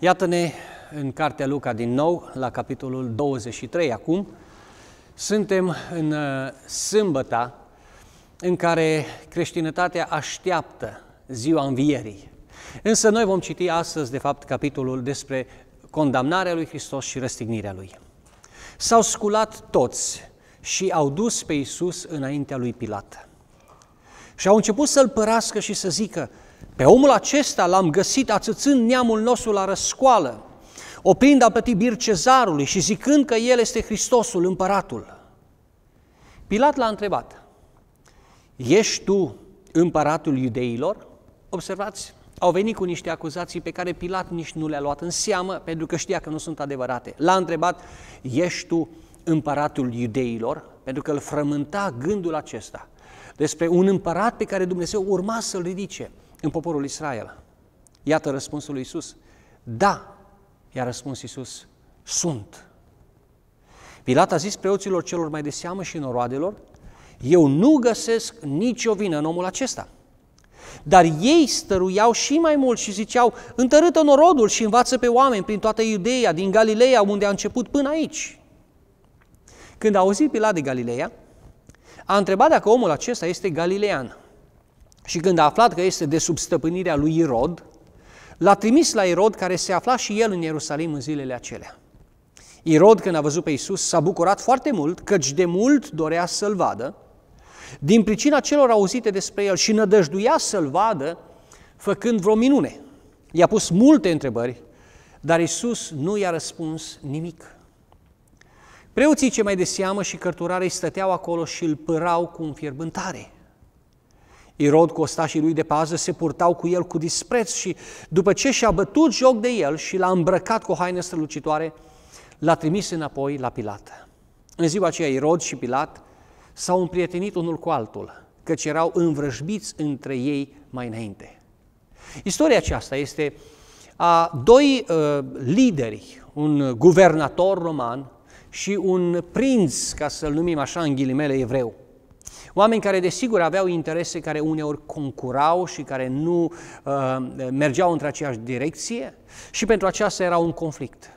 Iată-ne în Cartea Luca din nou, la capitolul 23 acum. Suntem în uh, sâmbăta în care creștinătatea așteaptă ziua învierii. Însă noi vom citi astăzi, de fapt, capitolul despre condamnarea lui Hristos și răstignirea lui. S-au sculat toți și au dus pe Iisus înaintea lui Pilat. Și au început să-l părască și să zică, pe omul acesta l-am găsit ațățând neamul nostru la răscoală, oprind a plăti bir cezarului și zicând că el este Hristosul, împăratul. Pilat l-a întrebat, ești tu împăratul iudeilor? Observați, au venit cu niște acuzații pe care Pilat nici nu le-a luat în seamă, pentru că știa că nu sunt adevărate. L-a întrebat, ești tu împăratul iudeilor? Pentru că îl frământa gândul acesta despre un împărat pe care Dumnezeu urma să-l ridice – în poporul Israel? Iată răspunsul lui Isus. Da, i-a răspuns Isus, sunt. Pilat a zis preoților celor mai de seamă și noroadelor, eu nu găsesc nicio vină în omul acesta. Dar ei stăruiau și mai mult și ziceau, întărâtă norodul și învață pe oameni prin toată Iudeea, din Galileea, unde a început până aici. Când a auzit Pilat de Galileea, a întrebat dacă omul acesta este galilean și când a aflat că este de sub stăpânirea lui Irod, l-a trimis la Irod, care se afla și el în Ierusalim în zilele acelea. Irod, când a văzut pe Isus, s-a bucurat foarte mult, căci de mult dorea să-l vadă, din pricina celor auzite despre el și nădăjduia să-l vadă făcând vreo minune. I-a pus multe întrebări, dar Isus nu i-a răspuns nimic. Preoții ce mai de seamă și cărturare stăteau acolo și îl părau cu un fierbântare. Irod cu ostașii lui de pază se purtau cu el cu dispreț și după ce și-a bătut joc de el și l-a îmbrăcat cu o haină strălucitoare, l-a trimis înapoi la Pilat. În ziua aceea Irod și Pilat s-au împrietenit unul cu altul, căci erau învrăjbiți între ei mai înainte. Istoria aceasta este a doi uh, lideri, un guvernator roman și un prinț, ca să-l numim așa în ghilimele evreu. Oameni care, desigur, aveau interese care uneori concurau și care nu uh, mergeau într aceeași direcție și pentru aceasta era un conflict.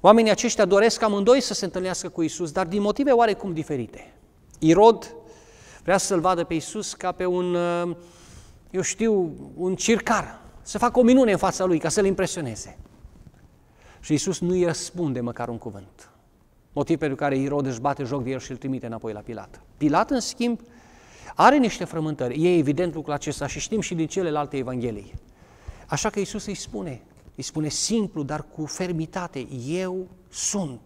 Oamenii aceștia doresc amândoi să se întâlnească cu Isus, dar din motive oarecum diferite. Irod vrea să-l vadă pe Isus ca pe un, uh, eu știu, un circar, să facă o minune în fața lui ca să-l impresioneze. Și Isus nu îi răspunde măcar un cuvânt. Motiv pentru care Irod își bate joc de el și îl trimite înapoi la Pilat. Pilat, în schimb, are niște frământări. E evident lucrul acesta și știm și din celelalte evanghelii. Așa că Isus îi spune, îi spune simplu, dar cu fermitate, eu sunt.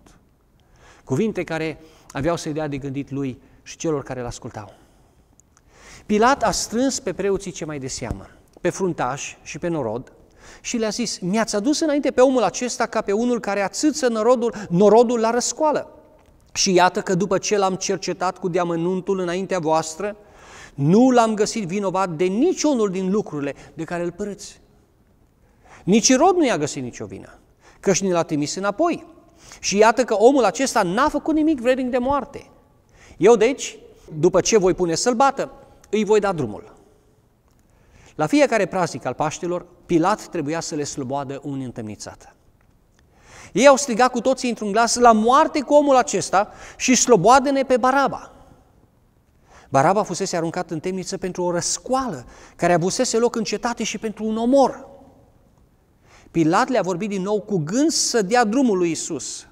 Cuvinte care aveau să-i dea de gândit lui și celor care l ascultau. Pilat a strâns pe preoții ce mai de seamă, pe fruntași și pe norod, și le-a zis, mi-ați adus înainte pe omul acesta ca pe unul care ațâță norodul, norodul la răscoală. Și iată că după ce l-am cercetat cu deamănuntul înaintea voastră, nu l-am găsit vinovat de niciunul din lucrurile de care îl părâți. Nici rod nu i-a găsit nicio vină, căci ni l-a trimis înapoi. Și iată că omul acesta n-a făcut nimic vrednic de moarte. Eu, deci, după ce voi pune să îi voi da drumul. La fiecare praznic al Paștelor, Pilat trebuia să le sluboadă un întemnițat. Ei au strigat cu toții într-un glas la moarte cu omul acesta și sloboadă-ne pe Baraba. Baraba fusese aruncat în temniță pentru o răscoală care abusese loc în cetate și pentru un omor. Pilat le-a vorbit din nou cu gând să dea drumul lui Isus,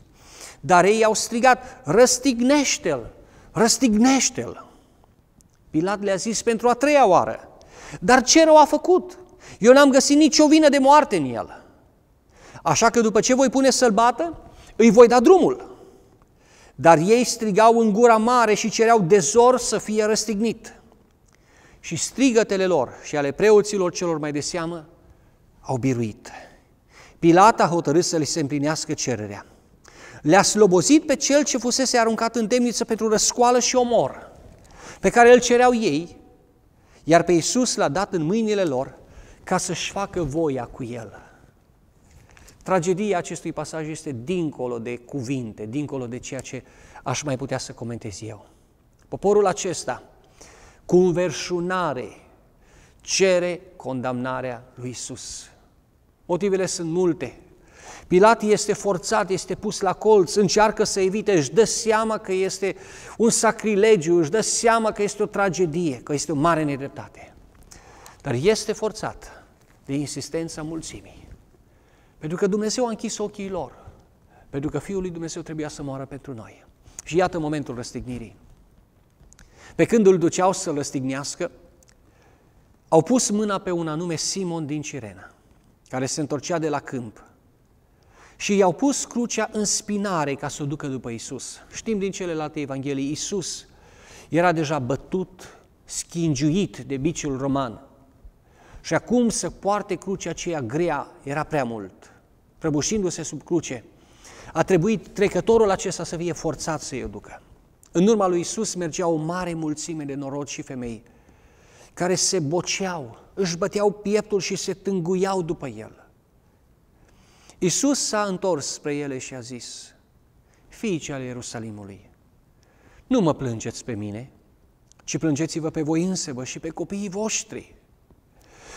dar ei au strigat, răstignește-l, răstignește-l. Pilat le-a zis pentru a treia oară, dar ce rău a făcut? Eu n-am găsit nicio vină de moarte în el. Așa că după ce voi pune sălbată, îi voi da drumul. Dar ei strigau în gura mare și cereau dezor să fie răstignit. Și strigătele lor și ale preoților celor mai de seamă au biruit. Pilata a hotărât să le se împlinească cererea. Le-a slobozit pe cel ce fusese aruncat în temniță pentru răscoală și omor, pe care îl cereau ei, iar pe Iisus l-a dat în mâinile lor ca să-și facă voia cu el. Tragedia acestui pasaj este dincolo de cuvinte, dincolo de ceea ce aș mai putea să comentez eu. Poporul acesta, cu înverșunare, cere condamnarea lui Isus. Motivele sunt multe. Pilat este forțat, este pus la colț, încearcă să evite, își dă seama că este un sacrilegiu, își dă seama că este o tragedie, că este o mare nedreptate. Dar este forțat de insistența mulțimii. Pentru că Dumnezeu a închis ochii lor. Pentru că Fiul lui Dumnezeu trebuia să moară pentru noi. Și iată momentul răstignirii. Pe când îl duceau să răstignească, au pus mâna pe un anume Simon din Cirena, care se întorcea de la câmp. Și i-au pus crucea în spinare ca să o ducă după Isus. Știm din celelalte evanghelii, Isus era deja bătut, schingiuit de biciul roman. Și acum să poarte crucea aceea grea era prea mult. Prăbușindu-se sub cruce, a trebuit trecătorul acesta să fie forțat să-i ducă. În urma lui Isus mergea o mare mulțime de noroci și femei care se boceau, își băteau pieptul și se tânguiau după el. Isus s-a întors spre ele și a zis, Fiice ale Ierusalimului, nu mă plângeți pe mine, ci plângeți-vă pe voi însevă și pe copiii voștri.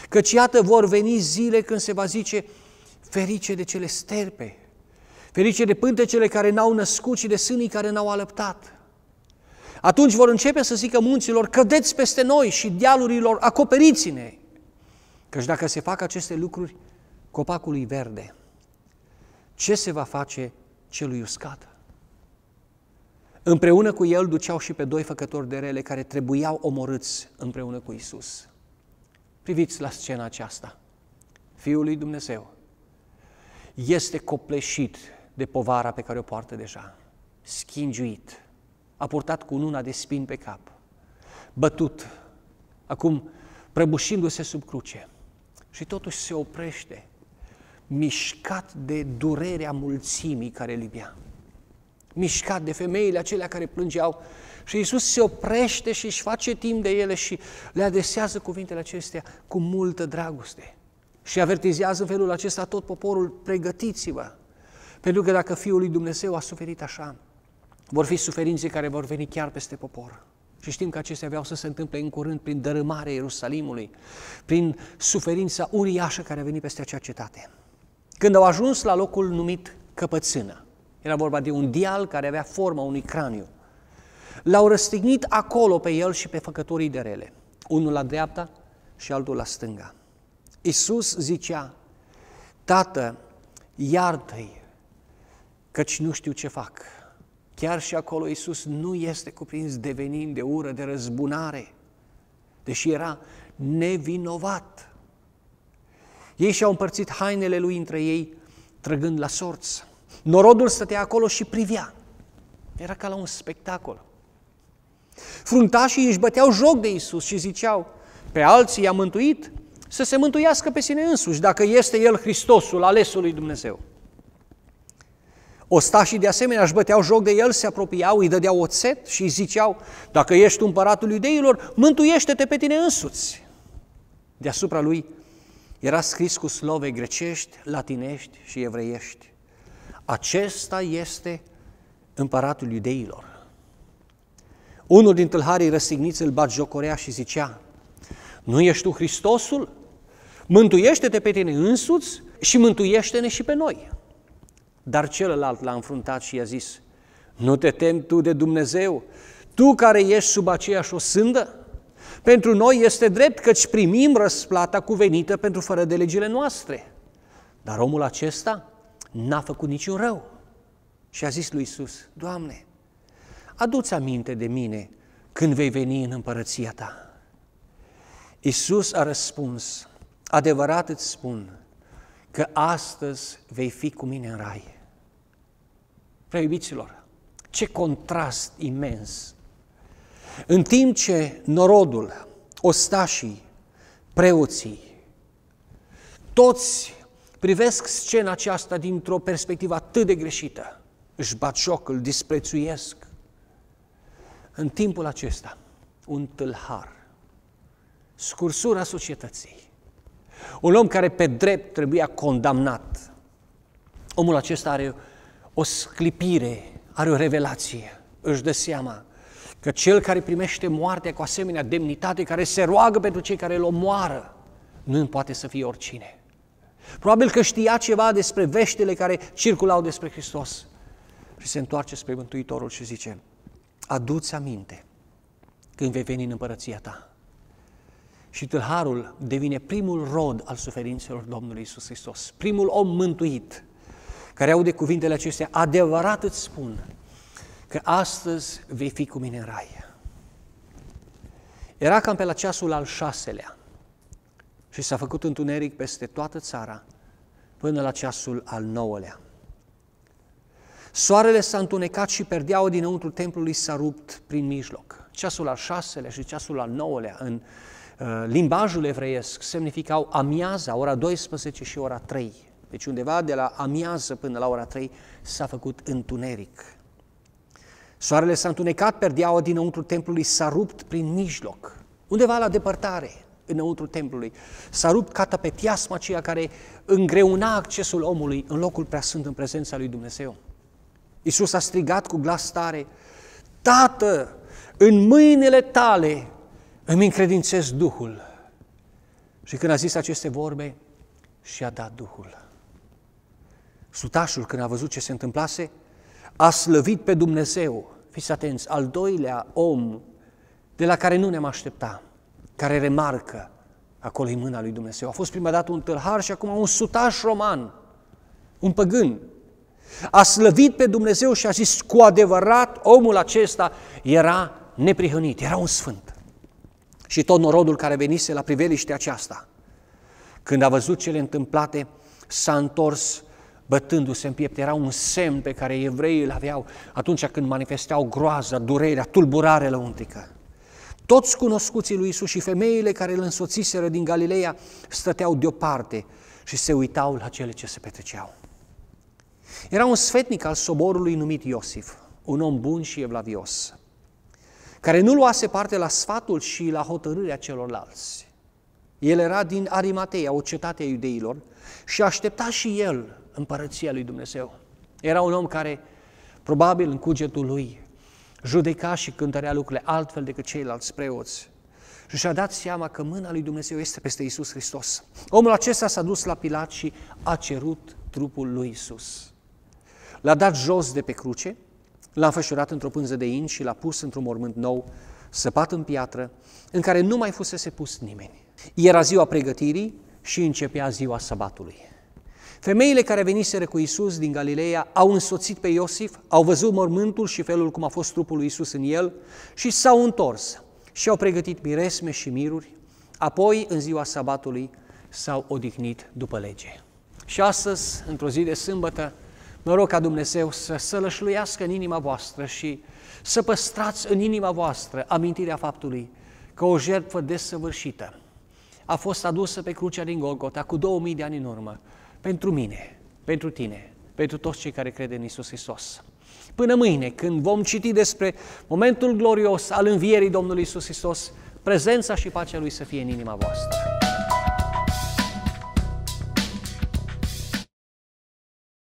Căci iată vor veni zile când se va zice, ferice de cele sterpe, ferice de pântecele care n-au născut și de sânii care n-au alăptat. Atunci vor începe să zică munților, cădeți peste noi și dealurilor, acoperiți-ne. Căci dacă se fac aceste lucruri, copacului verde, ce se va face celui uscat? Împreună cu el duceau și pe doi făcători de rele care trebuiau omorâți împreună cu Isus. Priviți la scena aceasta. Fiul lui Dumnezeu este copleșit de povara pe care o poartă deja, schingiuit, a purtat cu una de spin pe cap, bătut, acum prăbușindu-se sub cruce. Și totuși se oprește, mișcat de durerea mulțimii care îl iubea, mișcat de femeile acelea care plângeau și Isus se oprește și își face timp de ele și le adesează cuvintele acestea cu multă dragoste. Și avertizează în felul acesta tot poporul, pregătiți-vă, pentru că dacă Fiul lui Dumnezeu a suferit așa, vor fi suferințe care vor veni chiar peste popor. Și știm că acestea aveau să se întâmple în curând prin dărâmarea Ierusalimului, prin suferința uriașă care a venit peste acea cetate. Când au ajuns la locul numit Căpățână, era vorba de un dial care avea forma unui craniu, L-au răstignit acolo pe el și pe făcătorii de rele, unul la dreapta și altul la stânga. Isus zicea, Tată, iartă-i, căci nu știu ce fac. Chiar și acolo Isus nu este cuprins de venin, de ură, de răzbunare, deși era nevinovat. Ei și-au împărțit hainele lui între ei, trăgând la sorți. Norodul stătea acolo și privea. Era ca la un spectacol. Fruntașii își băteau joc de Isus și ziceau, pe alții i-a mântuit, să se mântuiască pe sine însuși, dacă este El Hristosul, alesul lui Dumnezeu. Ostașii de asemenea își băteau joc de el, se apropiau, îi dădeau oțet și îi ziceau, dacă ești împăratul iudeilor, mântuiește-te pe tine însuți. Deasupra lui era scris cu slove grecești, latinești și evreiești. Acesta este împăratul iudeilor. Unul din tâlharii răsigniți îl bat jocorea și zicea, nu ești tu Hristosul? Mântuiește-te pe tine însuți și mântuiește-ne și pe noi. Dar celălalt l-a înfruntat și i-a zis, nu te temi tu de Dumnezeu, tu care ești sub aceeași osândă? Pentru noi este drept că îți primim răsplata cuvenită pentru fără de legile noastre. Dar omul acesta n-a făcut niciun rău. Și a zis lui Iisus: Doamne, adu-ți aminte de mine când vei veni în împărăția ta. Isus a răspuns, adevărat îți spun că astăzi vei fi cu mine în rai. Preiubiților, ce contrast imens! În timp ce norodul, ostașii, preoții, toți privesc scena aceasta dintr-o perspectivă atât de greșită, își bat joc, îl disprețuiesc, în timpul acesta un tâlhar, scursura societății, un om care pe drept trebuia condamnat. Omul acesta are o sclipire, are o revelație, își dă seama că cel care primește moartea cu asemenea demnitate, care se roagă pentru cei care îl omoară, nu poate să fie oricine. Probabil că știa ceva despre veștele care circulau despre Hristos. Și se întoarce spre Mântuitorul și zice, Aduți aminte când vei veni în împărăția ta. Și tâlharul devine primul rod al suferințelor Domnului Isus Hristos, primul om mântuit, care aude cuvintele acestea, adevărat îți spun că astăzi vei fi cu mine în rai. Era cam pe la ceasul al șaselea și s-a făcut întuneric peste toată țara până la ceasul al nouălea. Soarele s-a întunecat și perdeaua dinăuntru templului s-a rupt prin mijloc. Ceasul al șaselea și ceasul al nouălea în uh, limbajul evreiesc semnificau amiaza, ora 12 și ora 3. Deci undeva de la amiază până la ora 3 s-a făcut întuneric. Soarele s-a întunecat, perdeaua dinăuntru templului s-a rupt prin mijloc. Undeva la depărtare, înăuntru templului. S-a rupt catapeteasma aceea care îngreuna accesul omului în locul sunt în prezența lui Dumnezeu. Iisus a strigat cu glas tare, Tată, în mâinile tale îmi încredințez Duhul. Și când a zis aceste vorbe, și-a dat Duhul. Sutașul, când a văzut ce se întâmplase, a slăvit pe Dumnezeu. Fiți atenți, al doilea om de la care nu ne-am aștepta, care remarcă acolo în mâna lui Dumnezeu. A fost prima dată un tâlhar și acum un sutaș roman, un păgân, a slăvit pe Dumnezeu și a zis, cu adevărat, omul acesta era neprihănit, era un sfânt. Și tot norodul care venise la priveliște aceasta, când a văzut cele întâmplate, s-a întors bătându-se în piept. Era un semn pe care evreii îl aveau atunci când manifesteau groaza, durerea, tulburare lăuntrică. Toți cunoscuții lui Isus și femeile care îl însoțiseră din Galileea stăteau deoparte și se uitau la cele ce se petreceau. Era un sfetnic al soborului numit Iosif, un om bun și evlavios, care nu luase parte la sfatul și la hotărârea celorlalți. El era din Arimatea, o cetate a iudeilor, și aștepta și el împărăția lui Dumnezeu. Era un om care, probabil în cugetul lui, judeca și cântărea lucrurile altfel decât ceilalți preoți. Și și-a dat seama că mâna lui Dumnezeu este peste Isus Hristos. Omul acesta s-a dus la Pilat și a cerut trupul lui Isus. L-a dat jos de pe cruce, l-a înfășurat într-o pânză de in și l-a pus într-un mormânt nou, săpat în piatră, în care nu mai fusese pus nimeni. Era ziua pregătirii și începea ziua sabatului. Femeile care veniseră cu Isus din Galileea au însoțit pe Iosif, au văzut mormântul și felul cum a fost trupul lui Isus în el și s-au întors și au pregătit miresme și miruri, apoi în ziua sabatului s-au odihnit după lege. Și astăzi, într-o zi de sâmbătă, Noroc ca Dumnezeu să sălășluiască în inima voastră și să păstrați în inima voastră amintirea faptului că o jertfă desăvârșită a fost adusă pe crucea din Golgota cu 2000 de ani în urmă pentru mine, pentru tine, pentru toți cei care crede în Isus Hristos. Până mâine, când vom citi despre momentul glorios al învierii Domnului Isus Hristos, prezența și pacea Lui să fie în inima voastră.